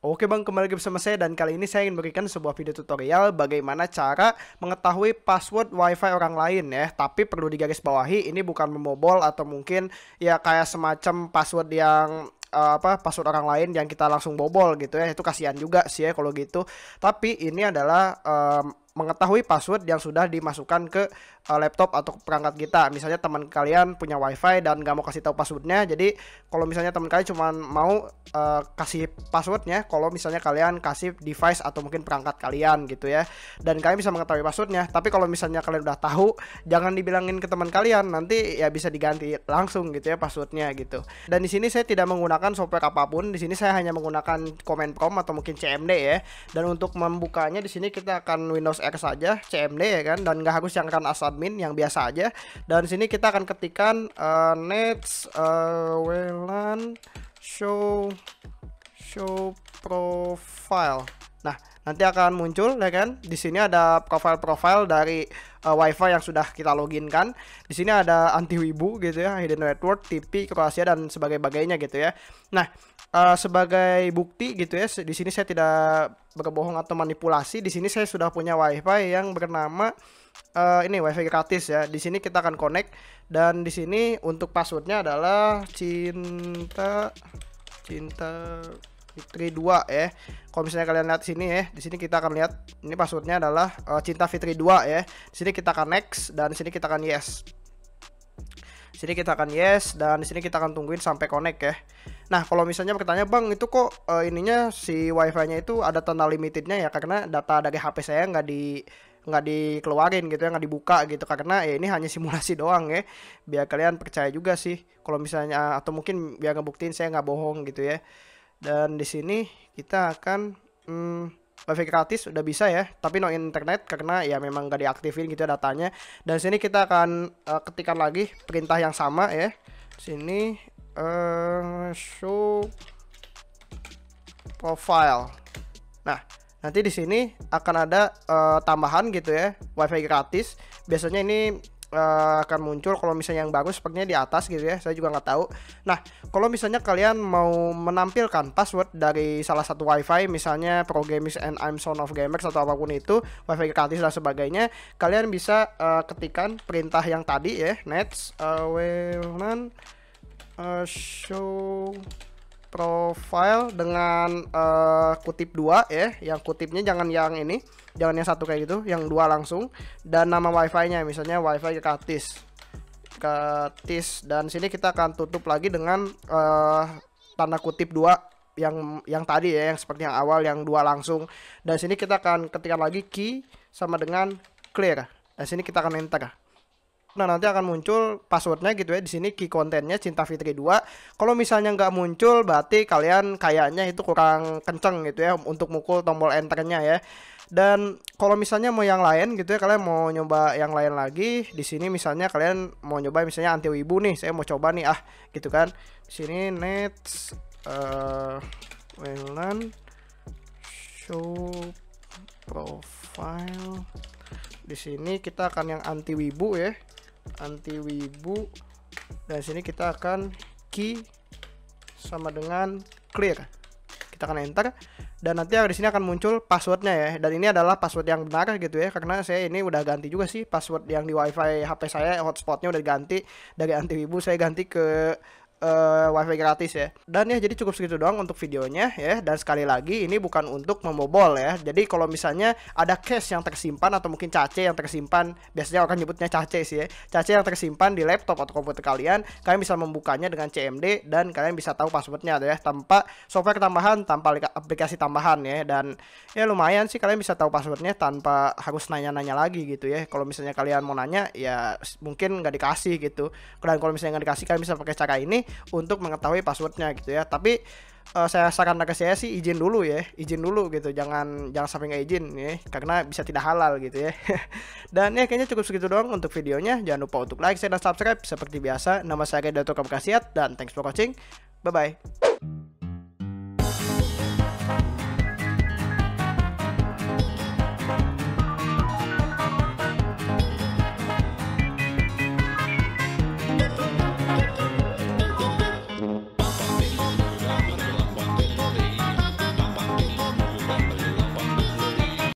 Oke bang, kembali lagi bersama saya dan kali ini saya ingin berikan sebuah video tutorial bagaimana cara mengetahui password wifi orang lain ya. Tapi perlu digarisbawahi ini bukan memobol atau mungkin ya kayak semacam password yang eh, apa password orang lain yang kita langsung bobol gitu ya itu kasihan juga sih ya kalau gitu tapi ini adalah um, mengetahui password yang sudah dimasukkan ke uh, laptop atau perangkat kita. Misalnya teman kalian punya WiFi dan nggak mau kasih tahu passwordnya, jadi kalau misalnya teman kalian cuma mau uh, kasih passwordnya, kalau misalnya kalian kasih device atau mungkin perangkat kalian gitu ya, dan kalian bisa mengetahui passwordnya. Tapi kalau misalnya kalian udah tahu, jangan dibilangin ke teman kalian, nanti ya bisa diganti langsung gitu ya passwordnya gitu. Dan di sini saya tidak menggunakan software apapun, di sini saya hanya menggunakan command prompt atau mungkin CMD ya. Dan untuk membukanya di sini kita akan Windows CSR saja, CMD ya kan, dan nggak harus yang kan admin yang biasa aja. Dan sini kita akan ketikkan uh, eh, nets uh, eh, WLAN show show profile. Nah, nanti akan muncul ya kan. Di sini ada profile-profile dari uh, WiFi yang sudah kita login kan. Di sini ada anti wibu gitu ya, hidden network, TV, Kroasia dan sebagainya gitu ya. Nah, uh, sebagai bukti gitu ya di sini saya tidak berbohong atau manipulasi di sini saya sudah punya wifi yang bernama uh, ini wifi gratis ya di sini kita akan connect dan di sini untuk passwordnya adalah cinta cinta Fitri 2 ya. Kalau misalnya kalian lihat sini ya, di sini kita akan lihat ini passwordnya adalah uh, Cinta Fitri 2 ya. Di sini kita akan next dan di sini kita akan yes sini kita akan yes dan di sini kita akan tungguin sampai connect ya. Nah, kalau misalnya bertanya, "Bang, itu kok uh, ininya si WiFi-nya itu ada tanda limitednya ya?" Karena data dari HP saya nggak di nggak dikeluarin gitu ya nggak dibuka gitu karena ya ini hanya simulasi doang ya biar kalian percaya juga sih kalau misalnya atau mungkin biar ngebuktiin saya nggak bohong gitu ya dan di sini kita akan hmm, wifi gratis udah bisa ya tapi no internet karena ya memang gak diaktifin gitu ya datanya dan sini kita akan uh, ketikkan lagi perintah yang sama ya sini uh, show profile nah nanti di sini akan ada uh, tambahan gitu ya wifi gratis biasanya ini uh, akan muncul kalau misalnya yang bagus sepertinya di atas gitu ya saya juga nggak tahu nah kalau misalnya kalian mau menampilkan password dari salah satu wifi misalnya pro games and I'm Son of Gamers atau apapun itu wifi gratis dan sebagainya kalian bisa uh, ketikkan perintah yang tadi ya nets uh, eh, welan uh, show profile dengan uh, kutip dua ya yang kutipnya jangan yang ini jangan yang satu kayak gitu yang dua langsung dan nama wifi nya misalnya wifi katis gratis dan sini kita akan tutup lagi dengan uh, tanda kutip dua yang yang tadi ya yang seperti yang awal yang dua langsung dan sini kita akan ketikkan lagi key sama dengan clear dan sini kita akan enter Nah nanti akan muncul passwordnya gitu ya di sini key kontennya Cinta Fitri 2 Kalau misalnya nggak muncul berarti kalian kayaknya itu kurang kenceng gitu ya Untuk mukul tombol enternya ya dan kalau misalnya mau yang lain gitu ya, kalian mau nyoba yang lain lagi, di sini misalnya kalian mau nyoba misalnya anti wibu nih, saya mau coba nih ah, gitu kan. Di sini net uh, eh, show profile. Di sini kita akan yang anti wibu ya. Anti wibu. Dan sini kita akan key sama dengan clear. Kita akan enter dan nanti di sini akan muncul passwordnya ya dan ini adalah password yang benar gitu ya karena saya ini udah ganti juga sih password yang di wifi HP saya hotspotnya udah ganti dari anti wibu saya ganti ke uh, wifi gratis ya dan ya jadi cukup segitu doang untuk videonya ya dan sekali lagi ini bukan untuk membobol ya jadi kalau misalnya ada case yang tersimpan atau mungkin cache yang tersimpan biasanya akan nyebutnya cache sih ya cace yang tersimpan di laptop atau komputer kalian kalian bisa membukanya dengan CMD dan kalian bisa tahu passwordnya ya tanpa software tambahan tanpa aplikasi tambahan ya dan ya lumayan sih kalian bisa tahu passwordnya tanpa harus nanya-nanya lagi gitu ya kalau misalnya kalian mau nanya ya mungkin nggak dikasih gitu dan kalau misalnya nggak dikasih kalian bisa pakai cara ini untuk mengetahui passwordnya gitu ya tapi uh, saya sarankan ke saya sih izin dulu ya izin dulu gitu jangan jangan sampai nggak izin ya karena bisa tidak halal gitu ya dan ya kayaknya cukup segitu doang untuk videonya jangan lupa untuk like share dan subscribe seperti biasa nama saya Dato Kamkasiat dan thanks for watching bye bye